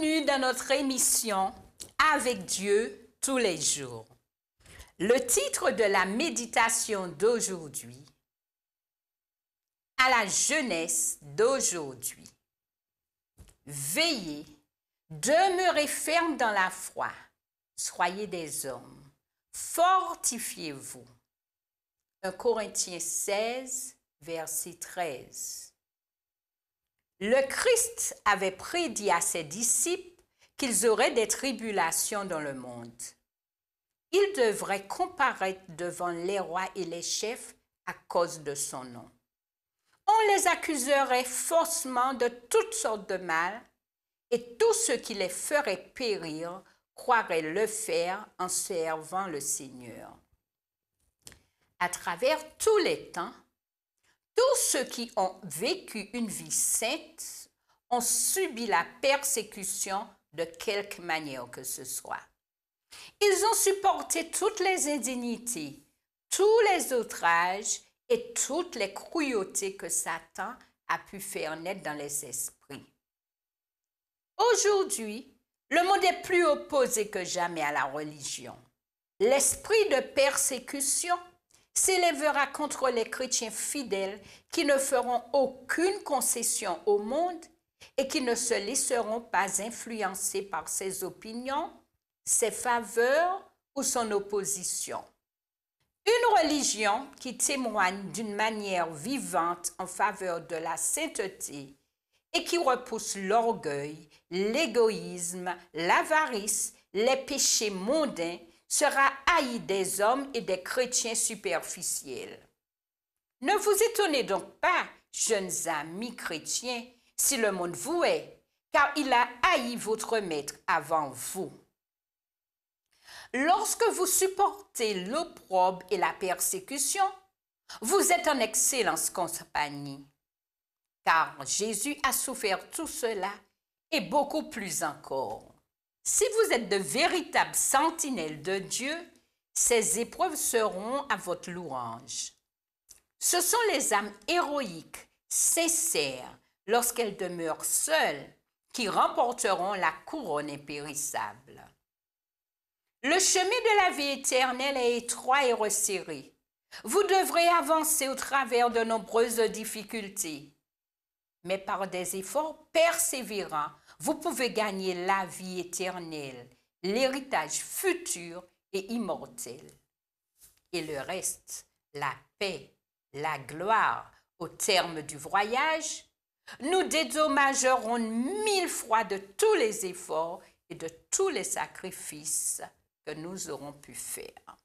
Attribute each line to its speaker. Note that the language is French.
Speaker 1: Bienvenue dans notre émission Avec Dieu tous les jours. Le titre de la méditation d'aujourd'hui, à la jeunesse d'aujourd'hui. Veillez, demeurez ferme dans la foi, soyez des hommes, fortifiez-vous. 1 Corinthiens 16, verset 13. Le Christ avait prédit à ses disciples qu'ils auraient des tribulations dans le monde. Ils devraient comparaître devant les rois et les chefs à cause de son nom. On les accuserait faussement de toutes sortes de mal, et tous ceux qui les feraient périr croiraient le faire en servant le Seigneur. À travers tous les temps, tous ceux qui ont vécu une vie sainte ont subi la persécution de quelque manière que ce soit. Ils ont supporté toutes les indignités, tous les outrages et toutes les cruautés que Satan a pu faire naître dans les esprits. Aujourd'hui, le monde est plus opposé que jamais à la religion. L'esprit de persécution s'élèvera contre les chrétiens fidèles qui ne feront aucune concession au monde et qui ne se laisseront pas influencer par ses opinions, ses faveurs ou son opposition. Une religion qui témoigne d'une manière vivante en faveur de la sainteté et qui repousse l'orgueil, l'égoïsme, l'avarice, les péchés mondains sera haï des hommes et des chrétiens superficiels. Ne vous étonnez donc pas, jeunes amis chrétiens, si le monde vous hait, car il a haï votre maître avant vous. Lorsque vous supportez l'opprobre et la persécution, vous êtes en excellence compagnie, car Jésus a souffert tout cela et beaucoup plus encore. Si vous êtes de véritables sentinelles de Dieu, ces épreuves seront à votre louange. Ce sont les âmes héroïques, sincères, lorsqu'elles demeurent seules, qui remporteront la couronne impérissable. Le chemin de la vie éternelle est étroit et resserré. Vous devrez avancer au travers de nombreuses difficultés, mais par des efforts persévérants, vous pouvez gagner la vie éternelle, l'héritage futur et immortel. Et le reste, la paix, la gloire, au terme du voyage, nous dédommagerons mille fois de tous les efforts et de tous les sacrifices que nous aurons pu faire.